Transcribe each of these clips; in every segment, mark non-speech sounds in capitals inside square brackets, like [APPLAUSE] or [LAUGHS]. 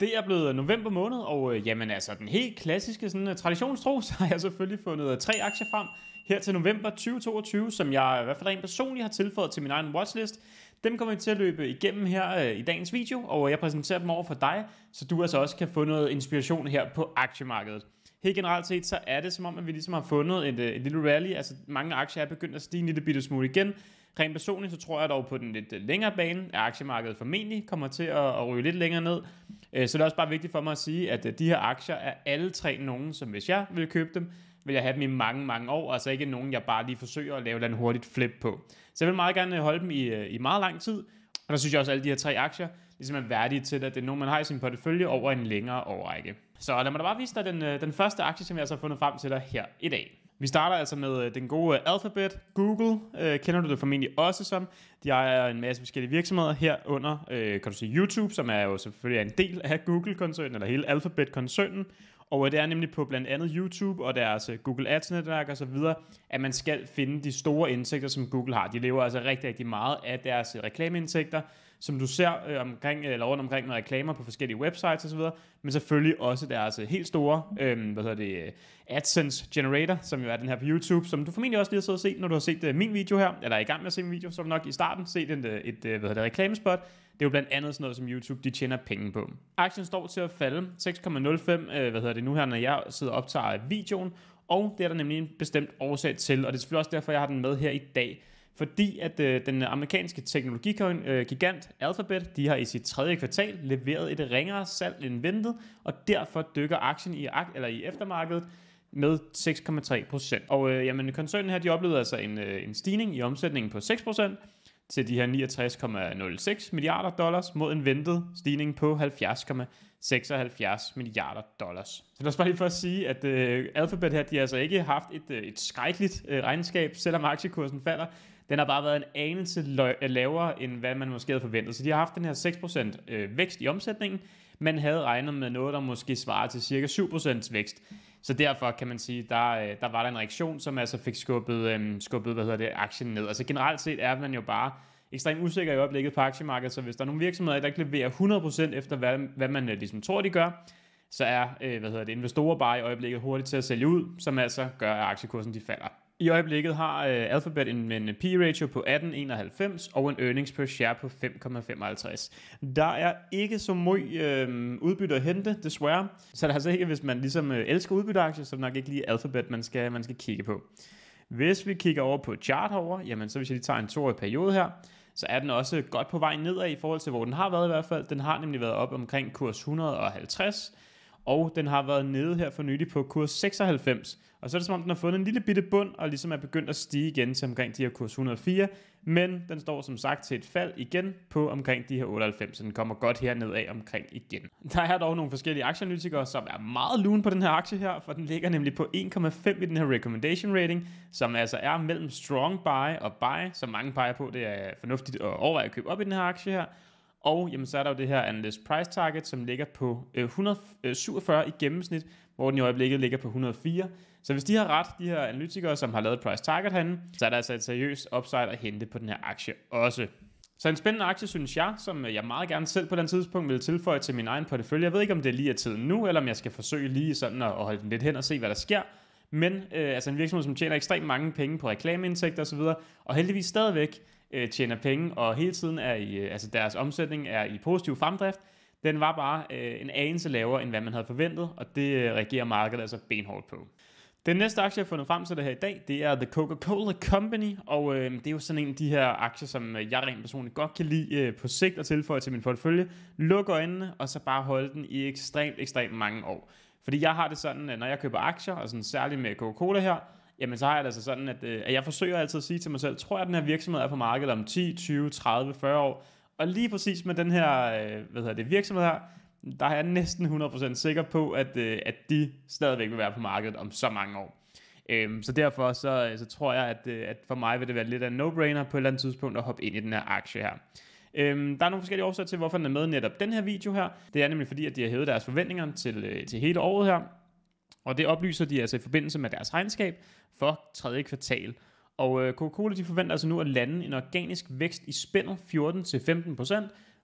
Det er blevet øh, november måned, og øh, jamen altså den helt klassiske sådan, øh, traditionstro, [LAUGHS] så har jeg selvfølgelig fundet øh, tre aktier frem her til november 2022, som jeg i hvert fald rent personligt har tilføjet til min egen watchlist. Dem kommer vi til at løbe igennem her øh, i dagens video, og jeg præsenterer dem over for dig, så du altså også kan få noget inspiration her på aktiemarkedet helt generelt set, så er det som om, at vi ligesom har fundet et, øh, et lille rally. Altså mange aktier er begyndt at stige en lille bitte smule igen. Rent personligt, så tror jeg dog på den lidt øh, længere bane, at aktiemarkedet formentlig kommer til at, at ryge lidt længere ned. Øh, så det er også bare vigtigt for mig at sige, at de her aktier er alle tre nogen, som hvis jeg ville købe dem, vil jeg have dem i mange, mange år, altså ikke nogen, jeg bare lige forsøger at lave et hurtigt flip på. Så jeg vil meget gerne holde dem i, i meget lang tid, og der synes jeg også, at alle de her tre aktier ligesom er værdige til det. Det er nogen, man har i sin portefølje over en længere årrække. Så lad mig da bare vise dig den, øh, den første aktie, som jeg så altså har fundet frem til dig her i dag. Vi starter altså med øh, den gode øh, Alphabet. Google øh, kender du det formentlig også som. De ejer en masse forskellige virksomheder herunder, øh, kan du sige YouTube, som er jo selvfølgelig en del af Google-koncernen, eller hele Alphabet-koncernen. Og det er nemlig på blandt andet YouTube og deres øh, Google Ads-netværk og så videre, at man skal finde de store indtægter, som Google har. De lever altså rigtig, rigtig meget af deres øh, reklameindtægter, som du ser øh, omkring, eller rundt omkring med reklamer på forskellige websites osv., men selvfølgelig også deres øh, helt store, øh, hvad hedder det, AdSense Generator, som jo er den her på YouTube, som du formentlig også lige har siddet og set, når du har set øh, min video her, eller er i gang med at se min video, så har du nok i starten set en, et, et hvad hedder det, reklamespot, det er jo blandt andet sådan noget, som YouTube de tjener penge på. Aktien står til at falde 6,05, øh, hvad hedder det nu her, når jeg sidder og optager videoen, og det er der nemlig en bestemt årsag til, og det er selvfølgelig også derfor, jeg har den med her i dag. Fordi at øh, den amerikanske teknologigigant øh, Alphabet, de har i sit tredje kvartal leveret et ringere salg end ventet, og derfor dykker aktien i, eller i eftermarkedet med 6,3%. Og øh, jamen, koncernen her, de oplevede altså en, øh, en stigning i omsætningen på 6%, til de her 69,06 milliarder dollars mod en ventet stigning på 70,76 milliarder dollars. Så lad os bare lige for at sige, at uh, Alphabet her, de har altså ikke haft et, uh, et skrækkeligt uh, regnskab, selvom aktiekursen falder. Den har bare været en anelse lø- lavere, end hvad man måske havde forventet. Så de har haft den her 6% uh, vækst i omsætningen, men havde regnet med noget, der måske svarer til cirka 7% vækst. Så derfor kan man sige, der, øh, der var der en reaktion, som altså fik skubbet, øhm, skubbet hvad hedder det, aktien ned. Altså generelt set er man jo bare ekstremt usikker i øjeblikket på aktiemarkedet, så hvis der er nogle virksomheder, der ikke leverer 100% efter, hvad, hvad man øh, ligesom tror, de gør, så er øh, hvad hedder det, investorer bare i øjeblikket hurtigt til at sælge ud, som altså gør, at aktiekursen de falder. I øjeblikket har øh, Alphabet en, en P-ratio på 18,91 og en earnings per share på 5,55. Der er ikke så meget øh, udbytte at hente, desværre. Så det er altså ikke, hvis man ligesom øh, elsker udbytteaktier, så er det nok ikke lige Alphabet, man skal, man skal kigge på. Hvis vi kigger over på chart over, jamen så hvis jeg lige tager en toårig periode her, så er den også godt på vej nedad i forhold til, hvor den har været i hvert fald. Den har nemlig været op omkring kurs 150, og den har været nede her for nylig på kurs 96. Og så er det som om, den har fundet en lille bitte bund, og ligesom er begyndt at stige igen til omkring de her kurs 104, men den står som sagt til et fald igen på omkring de her 98, så den kommer godt herned af omkring igen. Der er dog nogle forskellige aktieanalytikere, som er meget lun på den her aktie her, for den ligger nemlig på 1,5 i den her recommendation rating, som altså er mellem strong buy og buy, som mange peger på, det er fornuftigt at overveje at købe op i den her aktie her, og jamen, så er der jo det her analyst price target, som ligger på øh, 147 øh, i gennemsnit, hvor den i øjeblikket ligger på 104. Så hvis de har ret, de her analytikere, som har lavet price target herinde, så er der altså et seriøst upside at hente på den her aktie også. Så en spændende aktie, synes jeg, som øh, jeg meget gerne selv på den tidspunkt vil tilføje til min egen portefølje. Jeg ved ikke, om det lige er tiden nu, eller om jeg skal forsøge lige sådan at holde den lidt hen og se, hvad der sker men øh, altså en virksomhed, som tjener ekstremt mange penge på reklameindtægter osv., og heldigvis stadigvæk øh, tjener penge, og hele tiden er i, øh, altså deres omsætning er i positiv fremdrift, den var bare øh, en anelse lavere, end hvad man havde forventet, og det øh, reagerer markedet altså benhårdt på. Den næste aktie, jeg har fundet frem til det her i dag, det er The Coca-Cola Company, og øh, det er jo sådan en af de her aktier, som øh, jeg rent personligt godt kan lide øh, på sigt at tilføje til min portefølje. Luk øjnene, og så bare holde den i ekstremt, ekstremt mange år. Fordi jeg har det sådan, at når jeg køber aktier, og sådan særligt med Coca-Cola her, jamen så har jeg det altså sådan, at, øh, at jeg forsøger altid at sige til mig selv, tror jeg, at den her virksomhed er på markedet om 10, 20, 30, 40 år? Og lige præcis med den her øh, hvad hedder det, virksomhed her, der er jeg næsten 100% sikker på, at, øh, at de stadigvæk vil være på markedet om så mange år. Øhm, så derfor så, så tror jeg, at, at for mig vil det være lidt af en no-brainer på et eller andet tidspunkt at hoppe ind i den her aktie her. Øhm, der er nogle forskellige årsager til, hvorfor den er med netop den her video her. Det er nemlig fordi, at de har hævet deres forventninger til, øh, til hele året her. Og det oplyser de altså i forbindelse med deres regnskab for tredje kvartal. Og øh, Coca-Cola de forventer altså nu at lande en organisk vækst i spændet 14-15%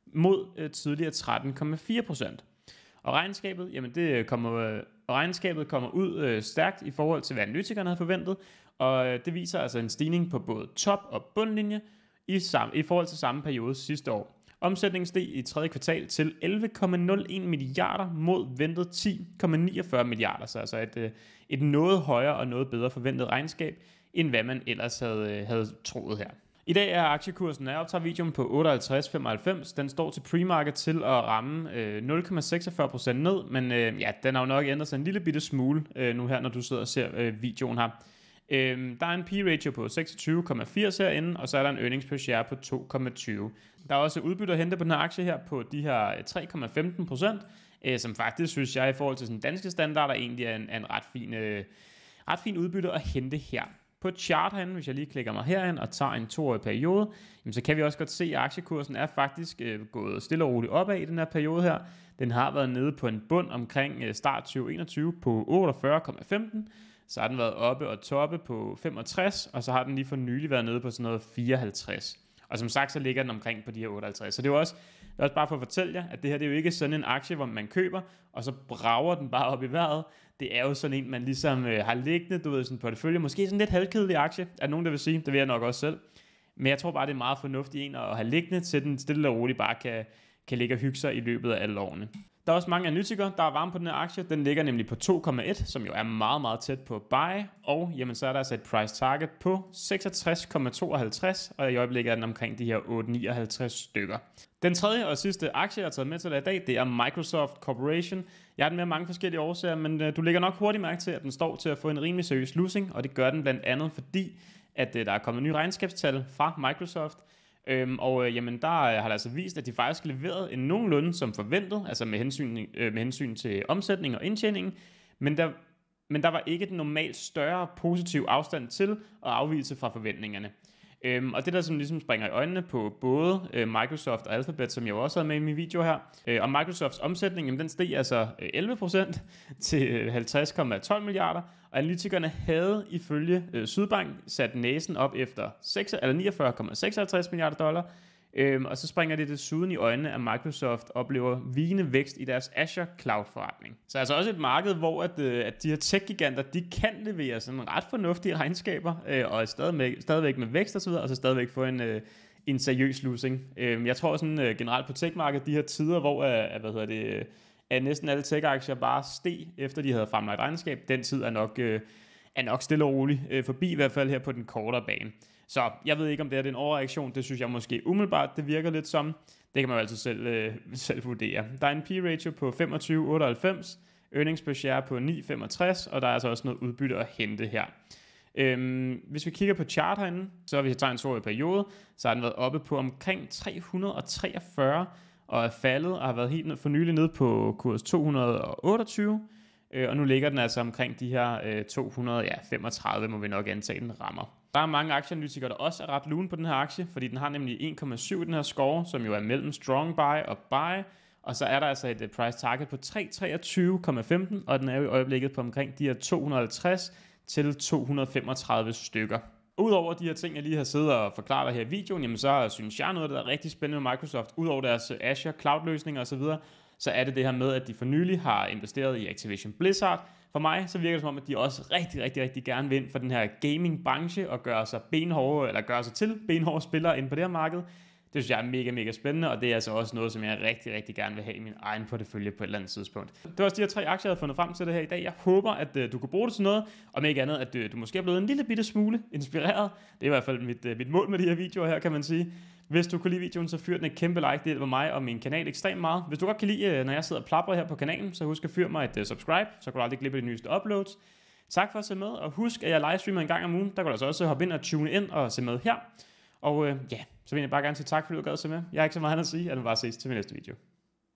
mod øh, tidligere 13,4%. Og regnskabet, jamen det øh, kommer, øh, regnskabet kommer ud øh, stærkt i forhold til, hvad analytikerne havde forventet, og øh, det viser altså en stigning på både top- og bundlinje, i, sam, i forhold til samme periode sidste år. Omsætningen steg i tredje kvartal til 11,01 milliarder mod ventet 10,49 milliarder, så altså et, øh, et noget højere og noget bedre forventet regnskab, end hvad man ellers havde, øh, havde troet her. I dag er aktiekursen af optager på 58,95. Den står til pre-market til at ramme øh, 0,46% ned, men øh, ja, den har jo nok ændret sig en lille bitte smule øh, nu her, når du sidder og ser øh, videoen her. Øhm, der er en P-ratio på 26,80 herinde, og så er der en earnings per share på 2,20. Der er også udbytte at hente på den her aktie her på de her 3,15 øh, procent, øh, som faktisk, synes jeg, i forhold til sådan danske standarder, egentlig er en, er en ret, fin, øh, ret fin udbytte at hente her. På chart herinde, hvis jeg lige klikker mig herhen og tager en toårig periode, jamen så kan vi også godt se, at aktiekursen er faktisk øh, gået stille og roligt opad i den her periode her. Den har været nede på en bund omkring øh, start 2021 på 48,15 så har den været oppe og toppe på 65, og så har den lige for nylig været nede på sådan noget 54. Og som sagt, så ligger den omkring på de her 58. Så det er også, det er også bare for at fortælle jer, at det her det er jo ikke sådan en aktie, hvor man køber, og så brager den bare op i vejret. Det er jo sådan en, man ligesom øh, har liggende, du ved, sådan på det følge. Måske sådan en lidt halvkedelig aktie, er nogen, der vil sige. Det vil jeg nok også selv. Men jeg tror bare, det er meget fornuftigt en at have liggende, til den stille og roligt bare kan, kan ligge og hygge sig i løbet af alle årene. Der er også mange analytikere, der er varme på den her aktie. Den ligger nemlig på 2,1, som jo er meget, meget tæt på buy. Og jamen, så er der altså et price target på 66,52, og i øjeblikket er den omkring de her 8,59 stykker. Den tredje og sidste aktie, jeg har taget med til dig i dag, det er Microsoft Corporation. Jeg har den med mange forskellige årsager, men øh, du lægger nok hurtigt mærke til, at den står til at få en rimelig seriøs losing, og det gør den blandt andet fordi, at øh, der er kommet nye regnskabstal fra Microsoft, Øhm, og øh, jamen, der øh, har det altså vist, at de faktisk leveret en nogenlunde som forventet, altså med hensyn, øh, med hensyn til omsætning og indtjening, men der, men der var ikke den normalt større positiv afstand til og afvise fra forventningerne. Øhm, og det, der som ligesom springer i øjnene på både øh, Microsoft og Alphabet, som jeg også havde med i min video her, øh, og Microsofts omsætning, jamen, den steg altså 11% øh, [LAUGHS] til 50,12 øh, milliarder, og analytikerne havde ifølge øh, Sydbank sat næsen op efter 6, eller 49,56 milliarder dollar, Øhm, og så springer det desuden i øjnene, at Microsoft oplever vigende vækst i deres Azure Cloud-forretning. Så altså også et marked, hvor at, øh, at de her tech-giganter, de kan levere sådan ret fornuftige regnskaber, øh, og stadigvæk, stadigvæk med vækst osv., og så stadigvæk få en, øh, en seriøs losing. Øh, jeg tror sådan øh, generelt på tech-markedet, de her tider, hvor øh, hvad hedder det, øh, næsten alle tech-aktier bare steg, efter de havde fremlagt regnskab, den tid er nok, øh, er nok stille og roligt øh, forbi, i hvert fald her på den kortere bane. Så jeg ved ikke, om det er en overreaktion. Det synes jeg måske umiddelbart, det virker lidt som. Det kan man jo altid selv, øh, [LAUGHS] selv vurdere. Der er en P-ratio på 25,98, earnings per share på 9,65, og der er altså også noget udbytte at hente her. Øhm, hvis vi kigger på chart herinde, så har vi tager en stor periode, så har den været oppe på omkring 343, og er faldet og har været helt for nylig ned på kurs 228. Øh, og nu ligger den altså omkring de her 235, øh, må vi nok antage, den rammer. Der er mange aktieanalytikere, der også er ret lune på den her aktie, fordi den har nemlig 1,7 i den her score, som jo er mellem strong buy og buy. Og så er der altså et øh, price target på 323,15, og den er jo i øjeblikket på omkring de her 250 til 235 stykker. Udover de her ting, jeg lige har siddet og forklaret dig her i videoen, jamen så synes jeg noget, der er rigtig spændende med Microsoft, udover deres øh, Azure Cloud-løsninger osv., så er det det her med, at de for nylig har investeret i Activision Blizzard. For mig så virker det som om, at de også rigtig, rigtig, rigtig gerne vil ind for den her gaming-branche og gøre sig benhårde, eller gøre sig til benhårde spillere ind på det her marked. Det synes jeg er mega, mega spændende, og det er altså også noget, som jeg rigtig, rigtig gerne vil have i min egen portefølje på et eller andet tidspunkt. Det var også de her tre aktier, jeg havde fundet frem til det her i dag. Jeg håber, at øh, du kunne bruge det til noget, og med ikke andet, at øh, du måske er blevet en lille bitte smule inspireret. Det er i hvert fald mit, øh, mit mål med de her videoer her, kan man sige. Hvis du kunne lide videoen, så fyr den et kæmpe like. Det hjælper mig og min kanal ekstremt meget. Hvis du godt kan lide, når jeg sidder og plapper her på kanalen, så husk at fyr mig et subscribe, så kan du aldrig glippe de nyeste uploads. Tak for at se med, og husk, at jeg livestreamer en gang om ugen. Der kan du altså også hoppe ind og tune ind og se med her. Og øh, ja, så vil jeg bare gerne sige tak, fordi du gad at se med. Jeg har ikke så meget andet at sige, at vi bare ses til min næste video.